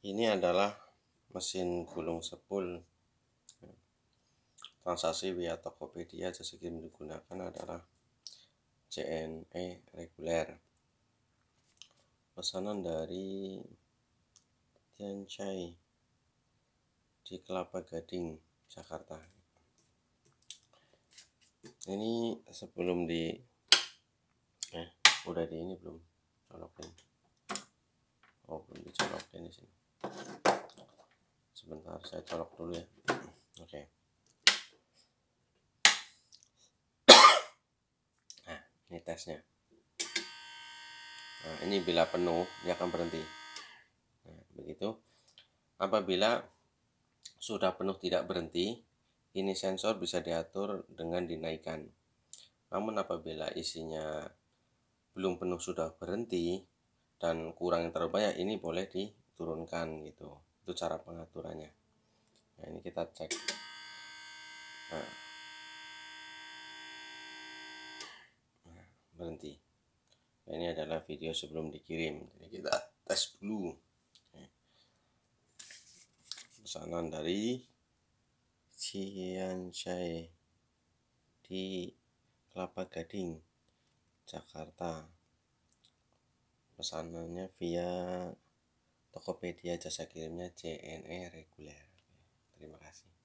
ini adalah mesin gulung sepul transaksi via Tokopedia jasa kirim digunakan adalah CNE reguler pesanan dari Tianchai di Kelapa Gading Jakarta ini sebelum di eh udah di ini belum colokin oh belum dicolokin di sini sebentar saya colok dulu ya oke okay. nah ini tesnya nah ini bila penuh dia akan berhenti nah, begitu apabila sudah penuh tidak berhenti ini sensor bisa diatur dengan dinaikkan namun apabila isinya belum penuh sudah berhenti dan kurang yang terlalu banyak ini boleh diturunkan gitu itu cara pengaturannya nah ini kita cek nah. nah berhenti nah, ini adalah video sebelum dikirim jadi kita tes dulu pesanan dari Ciancai di Kelapa Gading, Jakarta. Pesanannya via Tokopedia jasa kirimnya CNE reguler. Terima kasih.